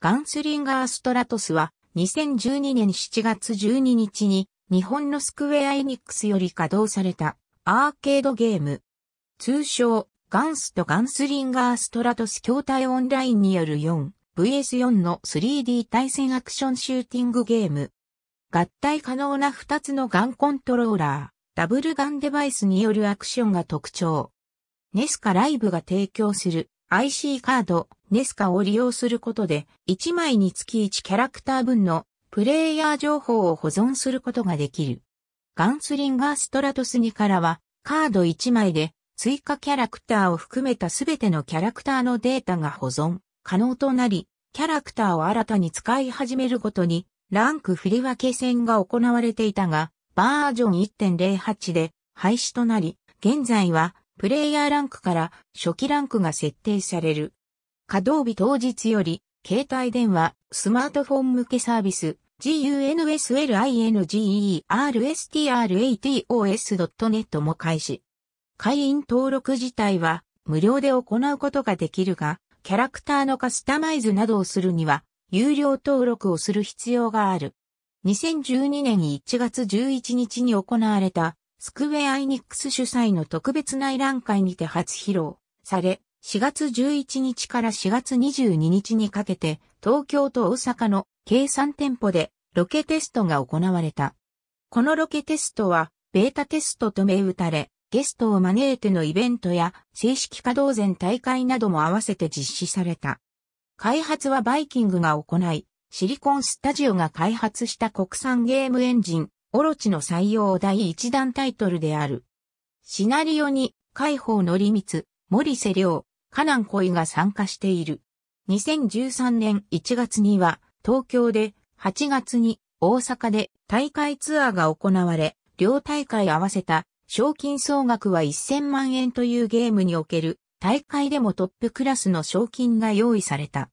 ガンスリンガーストラトスは2012年7月12日に日本のスクウェアエニックスより稼働されたアーケードゲーム。通称ガンスとガンスリンガーストラトス筐体オンラインによる 4VS4 の 3D 対戦アクションシューティングゲーム。合体可能な2つのガンコントローラー、ダブルガンデバイスによるアクションが特徴。ネスカライブが提供する IC カード、ネスカを利用することで、1枚につき1キャラクター分のプレイヤー情報を保存することができる。ガンスリンガーストラトス2からは、カード1枚で追加キャラクターを含めたすべてのキャラクターのデータが保存可能となり、キャラクターを新たに使い始めるごとに、ランク振り分け戦が行われていたが、バージョン1.08で廃止となり、現在はプレイヤーランクから初期ランクが設定される。稼働日当日より、携帯電話、スマートフォン向けサービス、gunslingerstratos.net も開始。会員登録自体は無料で行うことができるが、キャラクターのカスタマイズなどをするには、有料登録をする必要がある。2012年1月11日に行われたスクウェア・イニックス主催の特別内覧会にて初披露され、4月11日から4月22日にかけて、東京と大阪の計3店舗でロケテストが行われた。このロケテストは、ベータテストと銘打たれ、ゲストを招いてのイベントや正式稼働前大会なども合わせて実施された。開発はバイキングが行い、シリコンスタジオが開発した国産ゲームエンジン、オロチの採用第一弾タイトルである。シナリオに、海宝のりみつ、森瀬良、カナン恋が参加している。2013年1月には、東京で、8月に、大阪で、大会ツアーが行われ、両大会合わせた、賞金総額は1000万円というゲームにおける、大会でもトップクラスの賞金が用意された。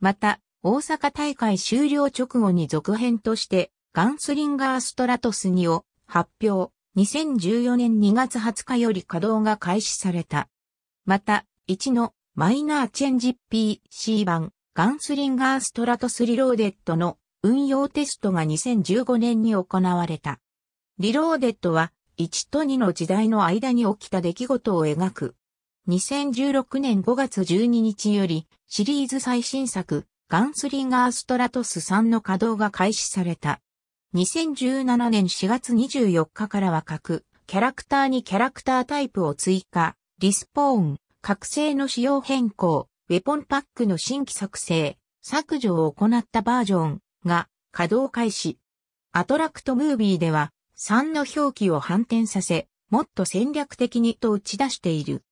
また、大阪大会終了直後に続編として、ガンスリンガーストラトス2を発表。2014年2月20日より稼働が開始された。また、1のマイナーチェンジ PC 版ガンスリンガーストラトスリローデッドの運用テストが2015年に行われた。リローデッドは1と2の時代の間に起きた出来事を描く。2016年5月12日よりシリーズ最新作ガンスリンガーストラトス3の稼働が開始された。2017年4月24日からは各キャラクターにキャラクタータイプを追加、リスポーン、覚醒の仕様変更、ウェポンパックの新規作成、削除を行ったバージョンが稼働開始。アトラクトムービーでは3の表記を反転させ、もっと戦略的にと打ち出している。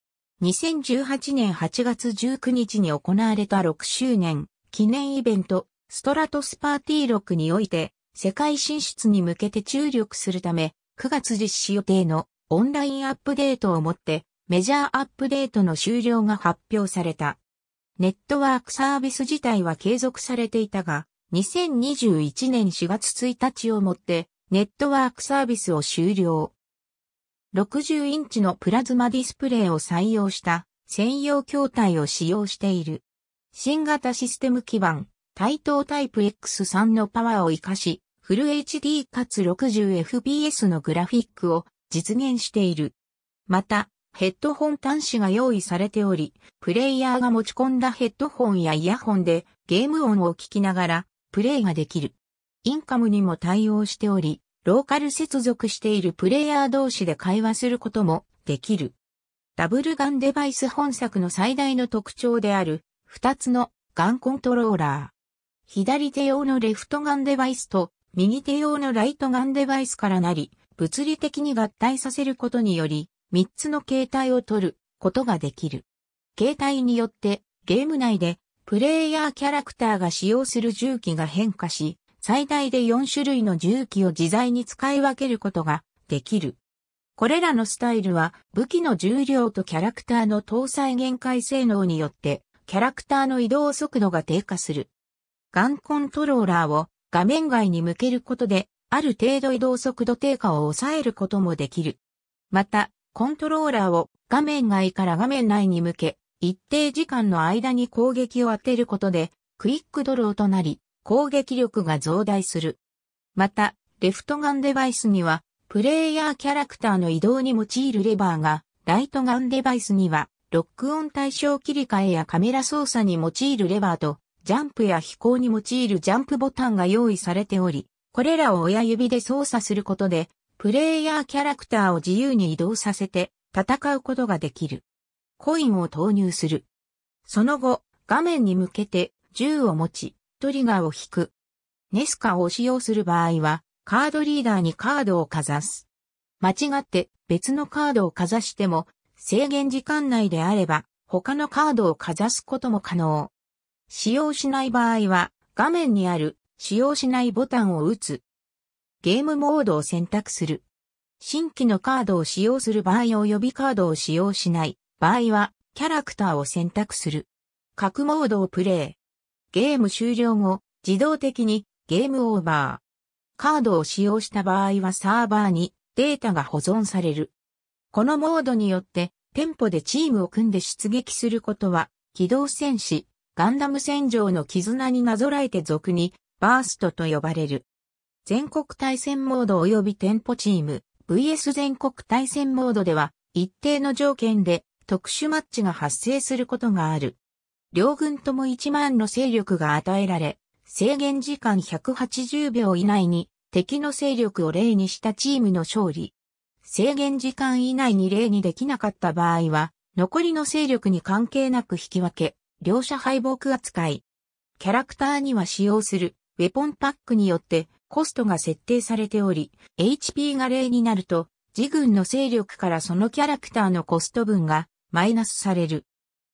2018年8月19日に行われた6周年記念イベントストラトスパーティー6において世界進出に向けて注力するため、9月実施予定のオンラインアップデートをもってメジャーアップデートの終了が発表された。ネットワークサービス自体は継続されていたが、2021年4月1日をもってネットワークサービスを終了。60インチのプラズマディスプレイを採用した専用筐体を使用している。新型システム基盤、対等タイプ X3 のパワーを活かし、フル HD かつ 60fps のグラフィックを実現している。また、ヘッドホン端子が用意されており、プレイヤーが持ち込んだヘッドホンやイヤホンでゲーム音を聞きながらプレイができる。インカムにも対応しており、ローカル接続しているプレイヤー同士で会話することもできる。ダブルガンデバイス本作の最大の特徴である、二つのガンコントローラー。左手用のレフトガンデバイスと右手用のライトガンデバイスからなり、物理的に合体させることにより、3つの形態を取ることができる。形態によってゲーム内でプレイヤーキャラクターが使用する銃器が変化し、最大で4種類の銃器を自在に使い分けることができる。これらのスタイルは武器の重量とキャラクターの搭載限界性能によってキャラクターの移動速度が低下する。ガンコントローラーを画面外に向けることで、ある程度移動速度低下を抑えることもできる。また、コントローラーを画面外から画面内に向け、一定時間の間に攻撃を当てることで、クイックドローとなり、攻撃力が増大する。また、レフトガンデバイスには、プレイヤーキャラクターの移動に用いるレバーが、ライトガンデバイスには、ロックオン対象切り替えやカメラ操作に用いるレバーと、ジャンプや飛行に用いるジャンプボタンが用意されており、これらを親指で操作することで、プレイヤーキャラクターを自由に移動させて戦うことができる。コインを投入する。その後、画面に向けて銃を持ち、トリガーを引く。ネスカを使用する場合は、カードリーダーにカードをかざす。間違って別のカードをかざしても、制限時間内であれば、他のカードをかざすことも可能。使用しない場合は、画面にある使用しないボタンを打つ。ゲームモードを選択する。新規のカードを使用する場合及びカードを使用しない場合は、キャラクターを選択する。各モードをプレイ。ゲーム終了後、自動的にゲームオーバー。カードを使用した場合はサーバーにデータが保存される。このモードによって、店舗でチームを組んで出撃することは、機動戦士、ガンダム戦場の絆になぞらえて俗に、バーストと呼ばれる。全国対戦モード及び店舗チーム、VS 全国対戦モードでは、一定の条件で特殊マッチが発生することがある。両軍とも1万の勢力が与えられ、制限時間180秒以内に敵の勢力を例にしたチームの勝利。制限時間以内に例にできなかった場合は、残りの勢力に関係なく引き分け、両者敗北扱い。キャラクターには使用するウェポンパックによってコストが設定されており、HP が0になると、自軍の勢力からそのキャラクターのコスト分がマイナスされる。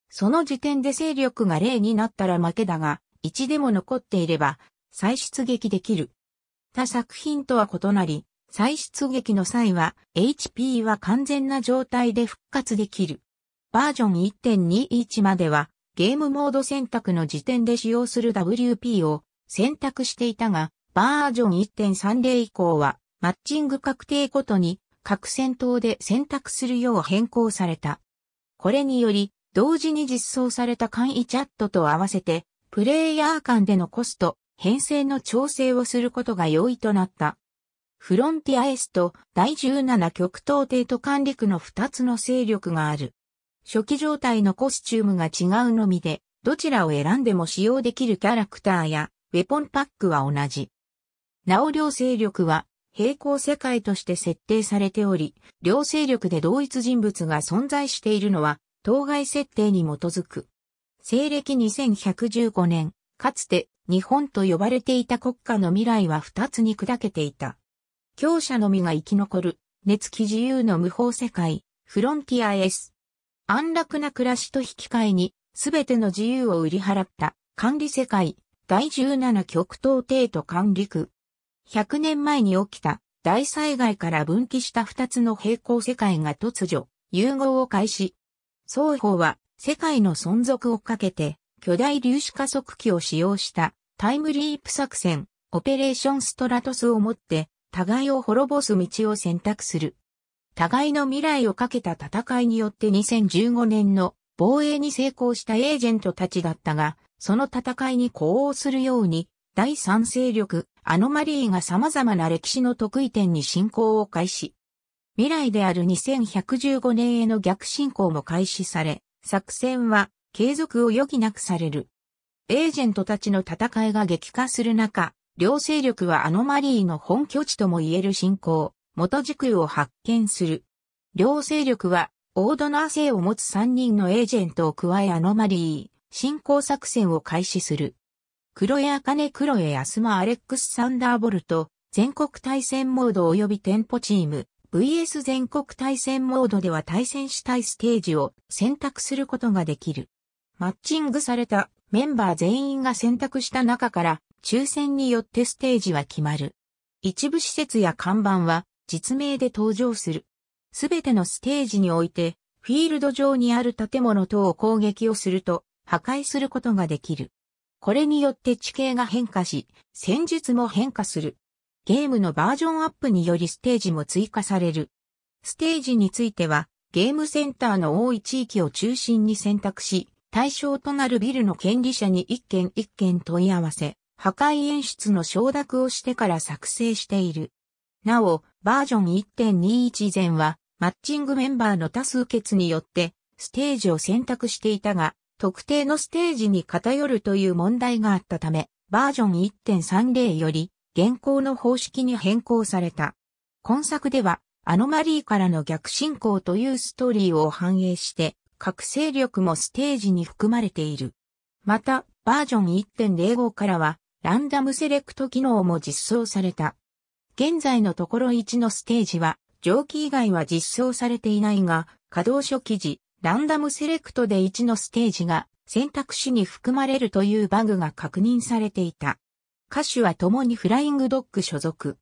その時点で勢力が0になったら負けだが、1でも残っていれば、再出撃できる。他作品とは異なり、再出撃の際は、HP は完全な状態で復活できる。バージョン1.21までは、ゲームモード選択の時点で使用する WP を選択していたが、バージョン1.30以降は、マッチング確定ごとに、各戦闘で選択するよう変更された。これにより、同時に実装された簡易チャットと合わせて、プレイヤー間でのコスト、編成の調整をすることが容易となった。フロンティアエスと第17極東帝と管理区の2つの勢力がある。初期状態のコスチュームが違うのみで、どちらを選んでも使用できるキャラクターやウェポンパックは同じ。なお両勢力は平行世界として設定されており、両勢力で同一人物が存在しているのは当該設定に基づく。西暦2115年、かつて日本と呼ばれていた国家の未来は二つに砕けていた。強者のみが生き残る、熱気自由の無法世界、フロンティア S。安楽な暮らしと引き換えに、すべての自由を売り払った、管理世界、第17極東帝都管理区。100年前に起きた大災害から分岐した2つの平行世界が突如、融合を開始。双方は世界の存続をかけて巨大粒子加速器を使用したタイムリープ作戦、オペレーションストラトスをもって互いを滅ぼす道を選択する。互いの未来をかけた戦いによって2015年の防衛に成功したエージェントたちだったが、その戦いに呼応するように、第三勢力、アノマリーが様々な歴史の得意点に進行を開始。未来である2115年への逆進行も開始され、作戦は継続を余儀なくされる。エージェントたちの戦いが激化する中、両勢力はアノマリーの本拠地とも言える進行、元時空を発見する。両勢力は、オードナー性を持つ3人のエージェントを加えアノマリー、進行作戦を開始する。黒江茜黒江安間アレックスサンダーボルト、全国対戦モード及び店舗チーム、VS 全国対戦モードでは対戦したいステージを選択することができる。マッチングされたメンバー全員が選択した中から抽選によってステージは決まる。一部施設や看板は実名で登場する。すべてのステージにおいて、フィールド上にある建物等を攻撃をすると、破壊することができる。これによって地形が変化し、戦術も変化する。ゲームのバージョンアップによりステージも追加される。ステージについては、ゲームセンターの多い地域を中心に選択し、対象となるビルの権利者に一件一件問い合わせ、破壊演出の承諾をしてから作成している。なお、バージョン1.21前は、マッチングメンバーの多数決によって、ステージを選択していたが、特定のステージに偏るという問題があったため、バージョン1.30より、現行の方式に変更された。今作では、アノマリーからの逆進行というストーリーを反映して、覚醒力もステージに含まれている。また、バージョン1.05からは、ランダムセレクト機能も実装された。現在のところ1のステージは、蒸気以外は実装されていないが、稼働初期時、ランダムセレクトで1のステージが選択肢に含まれるというバグが確認されていた。歌手は共にフライングドッグ所属。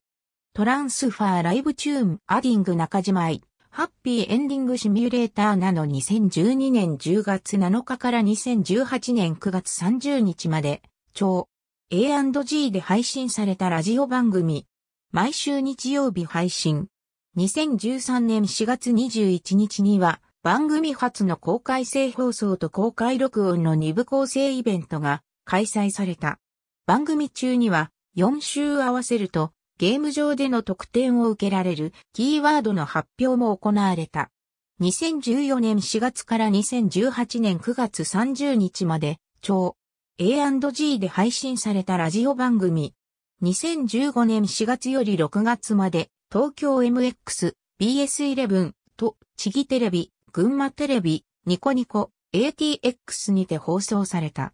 トランスファーライブチューンアディング中島愛。ハッピーエンディングシミュレーターなの2012年10月7日から2018年9月30日まで、超 A&G で配信されたラジオ番組、毎週日曜日配信。2013年4月21日には、番組初の公開性放送と公開録音の二部構成イベントが開催された。番組中には、4週合わせると、ゲーム上での特典を受けられるキーワードの発表も行われた。2014年4月から2018年9月30日まで、超 A&G で配信されたラジオ番組、2015年4月より6月まで、東京 MX、BS11 と、チギテレビ、群馬テレビ、ニコニコ、ATX にて放送された。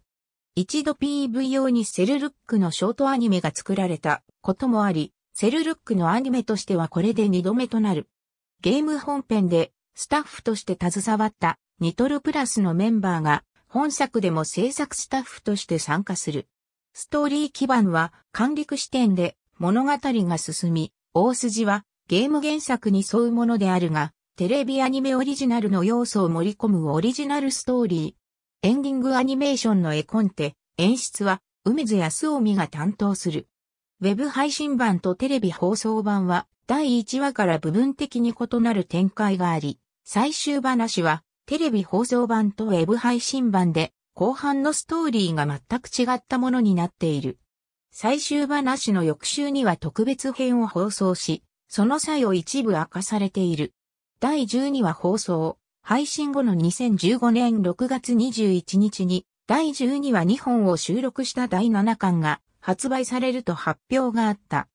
一度 PV 用にセルルックのショートアニメが作られたこともあり、セルルックのアニメとしてはこれで二度目となる。ゲーム本編でスタッフとして携わったニトルプラスのメンバーが本作でも制作スタッフとして参加する。ストーリー基盤は管理視点で物語が進み、大筋はゲーム原作に沿うものであるが、テレビアニメオリジナルの要素を盛り込むオリジナルストーリー。エンディングアニメーションの絵コンテ、演出は梅津康臣が担当する。ウェブ配信版とテレビ放送版は第1話から部分的に異なる展開があり、最終話はテレビ放送版とウェブ配信版で後半のストーリーが全く違ったものになっている。最終話の翌週には特別編を放送し、その際を一部明かされている。第12話放送、配信後の2015年6月21日に、第12話2本を収録した第7巻が発売されると発表があった。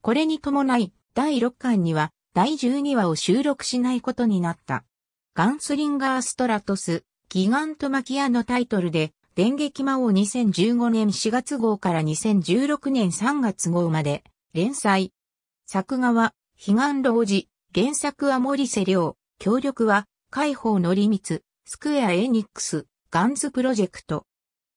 これに伴い、第6巻には第12話を収録しないことになった。ガンスリンガーストラトス、ギガントマキアのタイトルで、電撃魔王2015年4月号から2016年3月号まで、連載。作画は、悲願老子、原作は森瀬良、協力は、海宝のりみつ、スクエアエニックス、ガンズプロジェクト。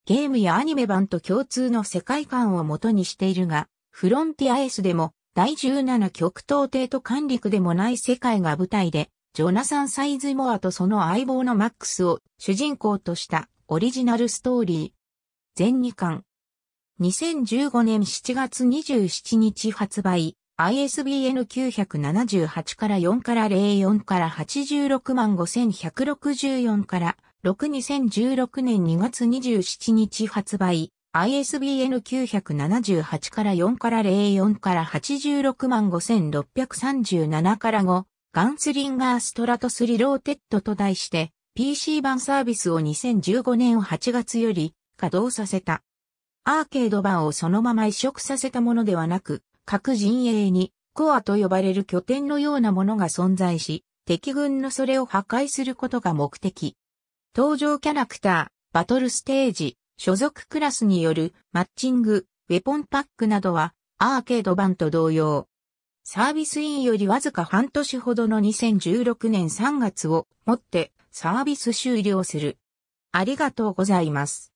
ゲームやアニメ版と共通の世界観を元にしているが、フロンティア S でも、第17極東帝と管陸でもない世界が舞台で、ジョナサン・サイズモアとその相棒のマックスを主人公としたオリジナルストーリー。全2巻。2015年7月27日発売。ISBN 978から4から04から86万5164から62016年2月27日発売。ISBN 978から4から04から86万5637から5。ガンスリンガーストラトスリローテッドと題して PC 版サービスを2015年8月より稼働させた。アーケード版をそのまま移植させたものではなく、各陣営にコアと呼ばれる拠点のようなものが存在し、敵軍のそれを破壊することが目的。登場キャラクター、バトルステージ、所属クラスによるマッチング、ウェポンパックなどはアーケード版と同様、サービスインよりわずか半年ほどの2016年3月をもってサービス終了する。ありがとうございます。